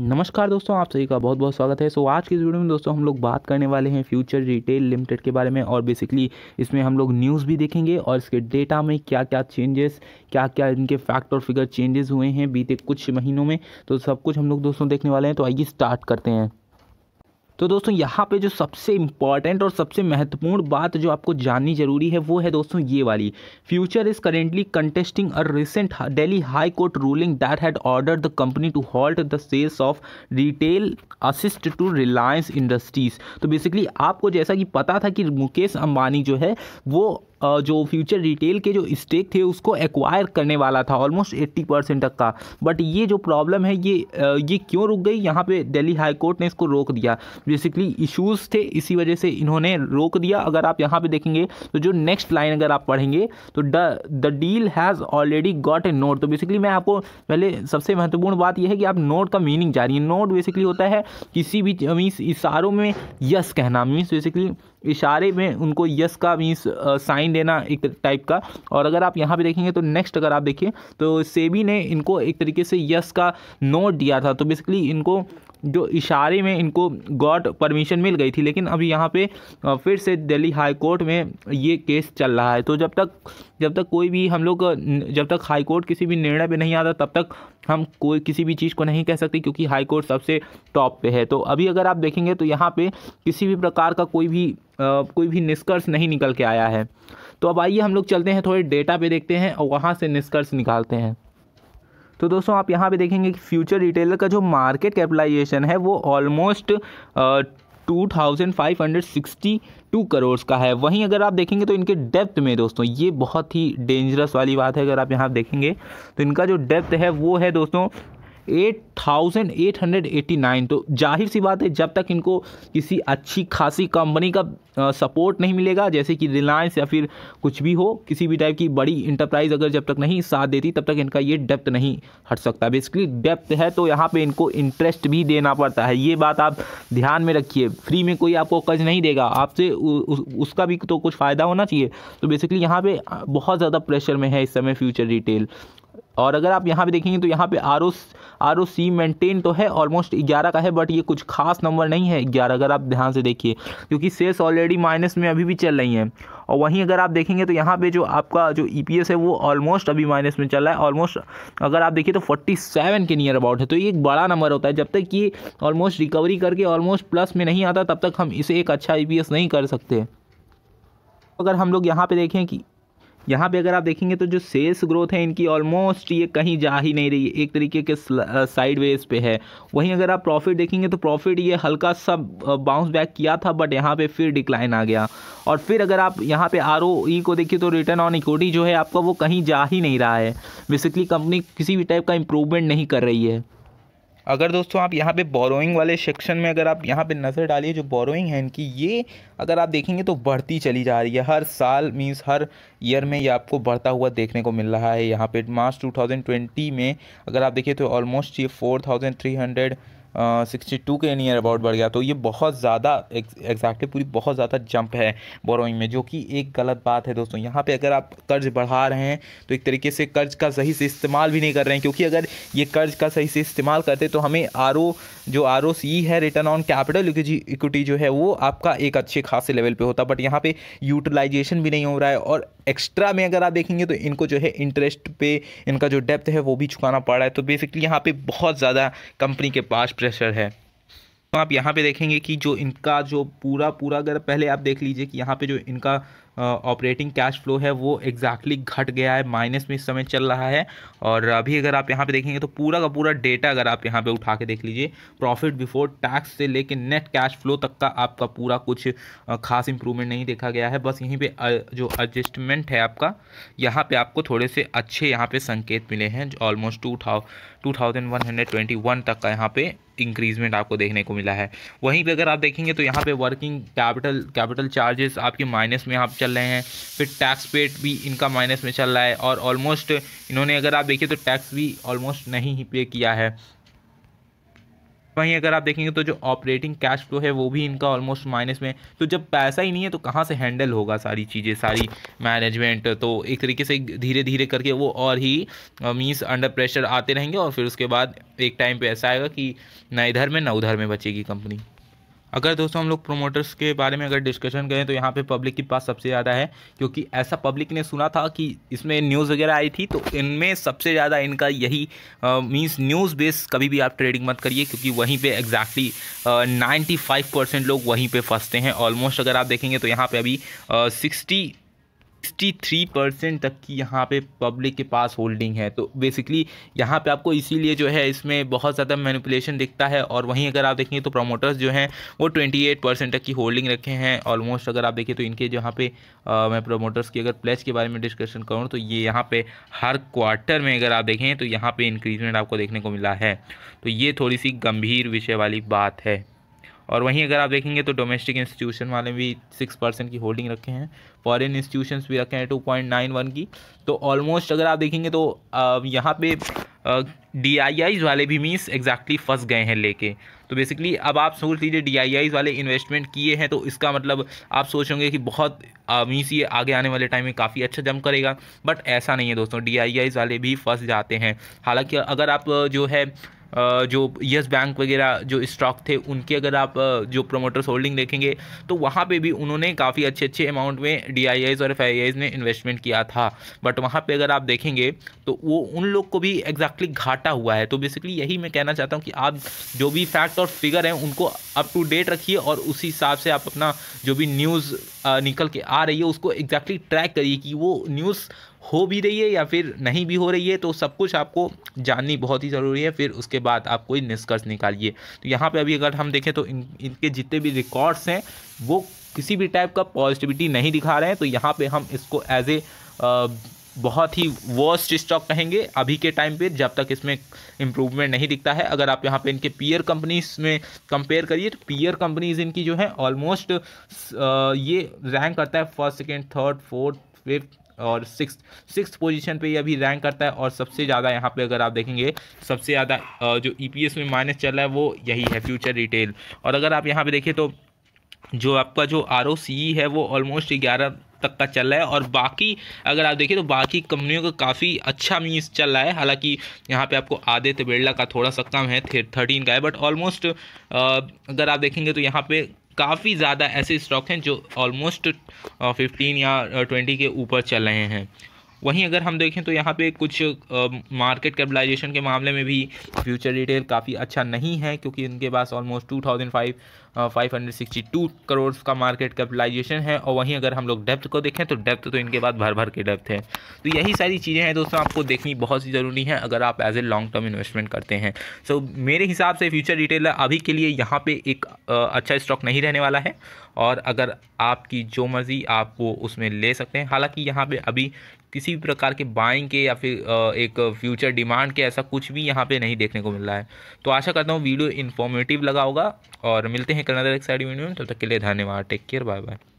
नमस्कार दोस्तों आप सभी का बहुत बहुत स्वागत है सो so, आज की इस वीडियो में दोस्तों हम लोग बात करने वाले हैं फ्यूचर रिटेल लिमिटेड के बारे में और बेसिकली इसमें हम लोग न्यूज़ भी देखेंगे और इसके डेटा में क्या क्या चेंजेस क्या क्या इनके फैक्ट और फिगर चेंजेस हुए हैं बीते कुछ महीनों में तो सब कुछ हम लोग दोस्तों देखने वाले हैं तो आइए स्टार्ट करते हैं तो दोस्तों यहाँ पे जो सबसे इम्पॉर्टेंट और सबसे महत्वपूर्ण बात जो आपको जाननी जरूरी है वो है दोस्तों ये वाली Future is currently contesting a recent Delhi high court ruling that had order the company to halt the sales of retail assets to Reliance Industries तो बेसिकली आपको जैसा कि पता था कि मुकेश अंबानी जो है वो जो फ्यूचर रिटेल के जो स्टेक थे उसको एक्वायर करने वाला था ऑलमोस्ट एट्टी परसेंट तक का बट ये जो प्रॉब्लम है ये ये क्यों रुक गई यहाँ पे दिल्ली हाईकोर्ट ने इसको रोक दिया बेसिकली इशूज़ थे इसी वजह से इन्होंने रोक दिया अगर आप यहाँ पे देखेंगे तो जो नेक्स्ट लाइन अगर आप पढ़ेंगे तो the deal has already got a note तो बेसिकली मैं आपको पहले सबसे महत्वपूर्ण बात यह है कि आप नोट का मीनिंग जानिए नोट बेसिकली होता है किसी भी मीन्स इशारों में यस कहना मीन्स बेसिकली इशारे में उनको यस का मीन्स साइन लेना एक टाइप का और अगर आप यहाँ पे देखेंगे तो नेक्स्ट अगर आप देखिए तो सेबी ने इनको एक तरीके से यस का नोट दिया था तो बेसिकली इनको जो इशारे में इनको गॉड परमिशन मिल गई थी लेकिन अभी यहाँ पे फिर से दिल्ली हाई कोर्ट में ये केस चल रहा है तो जब तक जब तक कोई भी हम लोग जब तक हाई कोर्ट किसी भी निर्णय पे नहीं आता तब तक हम कोई किसी भी चीज़ को नहीं कह सकते क्योंकि हाई कोर्ट सबसे टॉप पे है तो अभी अगर आप देखेंगे तो यहाँ पे किसी भी प्रकार का कोई भी आ, कोई भी निष्कर्ष नहीं निकल के आया है तो अब आइए हम लोग चलते हैं थोड़े डेटा पे देखते हैं और वहाँ से निष्कर्ष निकालते हैं तो दोस्तों आप यहाँ पे देखेंगे कि फ्यूचर रिटेलर का जो मार्केट कैपिटलाइजेशन है वो almost two thousand five hundred sixty two crore का है वहीं अगर आप देखेंगे तो इनके डेप्थ में दोस्तों ये बहुत ही डेंजरस वाली बात है अगर आप यहाँ देखेंगे तो इनका जो डेप्थ है वो है दोस्तों eight thousand eight hundred eighty nine तो जाहिर सी बात है जब तक इनको किसी अच्छी खासी कंपनी का सपोर्ट नहीं मिलेगा जैसे कि रिलायंस या फिर कुछ भी हो किसी भी टाइप की बड़ी इंटरप्राइज अगर जब तक नहीं साथ देती तब तक इनका ये डेप्थ नहीं हट सकता बेसिकली डेप्थ है तो यहाँ पर इनको इंटरेस्ट भी देना पड़ता है ये बात आप ध्यान में रखिए फ्री में कोई आपको कर्ज नहीं देगा आपसे उसका भी तो कुछ फ़ायदा होना चाहिए तो बेसिकली यहाँ पर बहुत ज़्यादा प्रेशर में है इस समय फ्यूचर रिटेल और अगर आप यहाँ पे देखेंगे तो यहाँ पे R R O C maintain तो है ऑलमोस्ट ग्यारह का है बट ये कुछ खास नंबर नहीं है ग्यारह अगर आप ध्यान से देखिए क्योंकि सेल्स ऑलरेडी माइनस में अभी भी चल रही हैं और वहीं अगर आप देखेंगे तो यहाँ पे जो आपका जो ई e है वो ऑलमोस्ट अभी माइनस में चल रहा है ऑलमोस्ट अगर आप देखिए तो फोर्टी सेवन के नियर अबाउट है तो ये एक बड़ा नंबर होता है जब तक कि ऑलमोस्ट रिकवरी करके ऑलमोस्ट प्लस में नहीं आता तब तक हम इसे एक अच्छा ई e नहीं कर सकते अगर हम लोग यहाँ पे देखें कि यहाँ पे अगर आप देखेंगे तो जो सेल्स ग्रोथ है इनकी ऑलमोस्ट ये कहीं जा ही नहीं रही एक तरीके के साइड वेज पे है वहीं अगर आप प्रॉफिट देखेंगे तो प्रॉफिट ये हल्का सा बाउंस बैक किया था बट यहाँ पे फिर डिक्लाइन आ गया और फिर अगर आप यहाँ पे आर e को देखिए तो रिटर्न ऑन इक्विटी जो है आपका वो कहीं जा ही नहीं रहा है बेसिकली कंपनी किसी भी टाइप का इम्प्रूवमेंट नहीं कर रही है अगर दोस्तों आप यहाँ पे बोरोइंग वाले सेक्शन में अगर आप यहाँ पे नज़र डालिए जो बोरोइंग है इनकी ये अगर आप देखेंगे तो बढ़ती चली जा रही है हर साल मीन्स हर ईयर में ये आपको बढ़ता हुआ देखने को मिल रहा है यहाँ पे मार्च 2020 में अगर आप देखिए तो ऑलमोस्ट ये 4300 सिक्सटी टू के नियर अबाउट बढ़ गया तो ये बहुत ज़्यादा एग्जैक्टली पूरी बहुत ज़्यादा जंप है बोरोइंग में जो कि एक गलत बात है दोस्तों यहाँ पे अगर आप कर्ज बढ़ा रहे हैं तो एक तरीके से कर्ज का सही से इस्तेमाल भी नहीं कर रहे हैं क्योंकि अगर ये कर्ज का सही से इस्तेमाल करते तो हमें आर जो आर है रिटर्न ऑन कैपिटल इक्विटी जो है वो आपका एक अच्छे खासे लेवल पर होता बट यहाँ पर यूटिलाइजेशन भी नहीं हो रहा है और एक्स्ट्रा में अगर आप देखेंगे तो इनको जो है इंटरेस्ट पे इनका जो डेप्थ है वो भी चुकाना पड़ रहा है तो बेसिकली यहाँ पर बहुत ज़्यादा कंपनी के पास प्रेशर है तो आप यहाँ पे देखेंगे कि जो इनका जो पूरा पूरा अगर पहले आप देख लीजिए कि यहाँ पे जो इनका ऑपरेटिंग कैश फ्लो है वो एग्जैक्टली exactly घट गया है माइनस में इस समय चल रहा है और अभी अगर आप यहाँ पे देखेंगे तो पूरा का पूरा डेटा अगर आप यहाँ पे उठा के देख लीजिए प्रॉफिट बिफोर टैक्स से लेकर नेट कैश फ्लो तक का आपका पूरा कुछ खास इंप्रूवमेंट नहीं देखा गया है बस यहीं पर जो एडजस्टमेंट है आपका यहाँ पर आपको थोड़े से अच्छे यहाँ पर संकेत मिले हैं ऑलमोस्ट टू था two thousand one hundred twenty one तक का यहाँ पर इंक्रीजमेंट आपको देखने को मिला है वहीं पे अगर आप देखेंगे तो यहाँ पे वर्किंग कैपिटल कैपिटल चार्जेस आपके माइनस में आप चल रहे हैं फिर टैक्स पेड भी इनका माइनस में चल रहा है और ऑलमोस्ट इन्होंने अगर आप देखिए तो टैक्स भी ऑलमोस्ट नहीं ही पे किया है वहीं अगर आप देखेंगे तो जो ऑपरेटिंग कैश फ्लो है वो भी इनका ऑलमोस्ट माइनस में तो जब पैसा ही नहीं है तो कहाँ से हैंडल होगा सारी चीज़ें सारी मैनेजमेंट तो एक तरीके से धीरे धीरे करके वो और ही मीन्स अंडर प्रेशर आते रहेंगे और फिर उसके बाद एक टाइम पे ऐसा आएगा कि ना इधर में ना उधर में बचेगी कंपनी अगर दोस्तों हम लोग प्रोमोटर्स के बारे में अगर डिस्कशन करें तो यहाँ पे पब्लिक के पास सबसे ज़्यादा है क्योंकि ऐसा पब्लिक ने सुना था कि इसमें न्यूज़ वगैरह आई थी तो इनमें सबसे ज़्यादा इनका यही मीन्स न्यूज़ बेस कभी भी आप ट्रेडिंग मत करिए क्योंकि वहीं पर एग्जैक्टली नाइन्टी लोग वहीं पर फंसते हैं ऑलमोस्ट अगर आप देखेंगे तो यहाँ पर अभी सिक्सटी 63 परसेंट तक की यहाँ पे पब्लिक के पास होल्डिंग है तो बेसिकली यहाँ पे आपको इसीलिए जो है इसमें बहुत ज़्यादा मैनिपुलेशन दिखता है और वहीं अगर आप देखेंगे तो प्रमोटर्स जो हैं वो 28 परसेंट तक की होल्डिंग रखे हैं ऑलमोस्ट अगर आप देखें तो इनके जहाँ पे आ, मैं प्रमोटर्स की अगर प्लेस के बारे में डिस्कशन करूँ तो ये यहाँ पर हर क्वार्टर में अगर आप देखें तो यहाँ पर इंक्रीजमेंट आपको देखने को मिला है तो ये थोड़ी सी गंभीर विषय वाली बात है और वहीं अगर आप देखेंगे तो डोमेस्टिक इंस्टीट्यूशन वाले भी सिक्स परसेंट की होल्डिंग रखे हैं फॉरेन इंस्टीट्यूशन भी रखे हैं टू पॉइंट नाइन वन की तो ऑलमोस्ट अगर आप देखेंगे तो यहाँ पे डी आई आईज वाले भी मीन्स एग्जैक्टली फंस गए हैं लेके तो बेसिकली अब आप सोच लीजिए डी आई आईज वाले इन्वेस्टमेंट किए हैं तो इसका मतलब आप सोचोगे कि बहुत मीन्स ये आगे आने वाले टाइम में काफ़ी अच्छा जम करेगा बट ऐसा नहीं है दोस्तों डी आई आईज वाले भी फंस जाते हैं हालांकि अगर आप जो है जो यस बैंक वगैरह जो स्टॉक थे उनके अगर आप जो प्रोमोटर्स होल्डिंग देखेंगे तो वहाँ पे भी उन्होंने काफ़ी अच्छे अच्छे अमाउंट में डी और एफ ने इन्वेस्टमेंट किया था बट वहाँ पर अगर आप देखेंगे तो वो उन लोग को भी एग्जैक्टली घाटा हुआ है तो बेसिकली यही मैं कहना चाहता हूँ कि आप जो भी फैक्ट और फिगर हैं उनको अप टू डेट रखिए और उसी हिसाब से आप अपना जो भी न्यूज़ निकल के आ रही है उसको एग्जैक्टली ट्रैक करिए कि वो न्यूज़ हो भी रही है या फिर नहीं भी हो रही है तो सब कुछ आपको जाननी बहुत ही ज़रूरी है फिर उसके बाद आप कोई निष्कर्ष निकालिए तो यहाँ पे अभी अगर हम देखें तो इन, इनके जितने भी रिकॉर्ड्स हैं वो किसी भी टाइप का पॉजिटिविटी नहीं दिखा रहे हैं तो यहाँ पर हम इसको एज ए बहुत ही वर्स्ट स्टॉक कहेंगे अभी के टाइम पे जब तक इसमें इम्प्रूवमेंट नहीं दिखता है अगर आप यहाँ पे इनके पीयर कंपनीज में कंपेयर करिए तो पीयर कंपनीज इनकी जो है ऑलमोस्ट ये रैंक करता है first second third fourth fifth और सिक्स सिक्स पोजीशन पे ये अभी रैंक करता है और सबसे ज़्यादा यहाँ पे अगर आप देखेंगे सबसे ज़्यादा जो ईपीएस e में माइनस चल रहा है वो यही है फ्यूचर रिटेल और अगर आप यहाँ पे देखें तो जो आपका जो आर है वो ऑलमोस्ट ग्यारह तक का चल रहा है और बाकी अगर आप देखें तो बाकी कंपनियों का काफ़ी अच्छा मीन्स चल रहा है हालांकि यहाँ पे आपको आदित्य बिरला का थोड़ा सा कम है थर्टीन का है बट ऑलमोस्ट अगर आप देखेंगे तो यहाँ पे काफ़ी ज़्यादा ऐसे स्टॉक हैं जो ऑलमोस्ट फिफ्टीन या ट्वेंटी के ऊपर चल रहे हैं वहीं अगर हम देखें तो यहाँ पे कुछ मार्केट कैपिटलाइजेशन के मामले में भी फ्यूचर रिटेल काफ़ी अच्छा नहीं है क्योंकि इनके पास almost two thousand five 562 crore का मार्केट कैपिटलाइजेशन है और वहीं अगर हम लोग डेप्थ को देखें तो डेप्थ तो इनके बाद भर भर के डेप्थ है तो यही सारी चीज़ें हैं दोस्तों आपको देखनी बहुत सी ज़रूरी है अगर आप as a long term investment करते हैं सो so, मेरे हिसाब से फ्यूचर रिटेलर अभी के लिए यहाँ पर एक अच्छा स्टॉक नहीं रहने वाला है और अगर आपकी जो मर्ज़ी आप वो उसमें ले सकते हैं हालांकि यहाँ पे अभी किसी भी प्रकार के बाइंग के या फिर एक फ्यूचर डिमांड के ऐसा कुछ भी यहाँ पे नहीं देखने को मिल रहा है तो आशा करता हूँ वीडियो इन्फॉर्मेटिव लगा होगा और मिलते हैं था एक साइड वीडियो तब तक के लिए धन्यवाद टेक केयर बाय बाय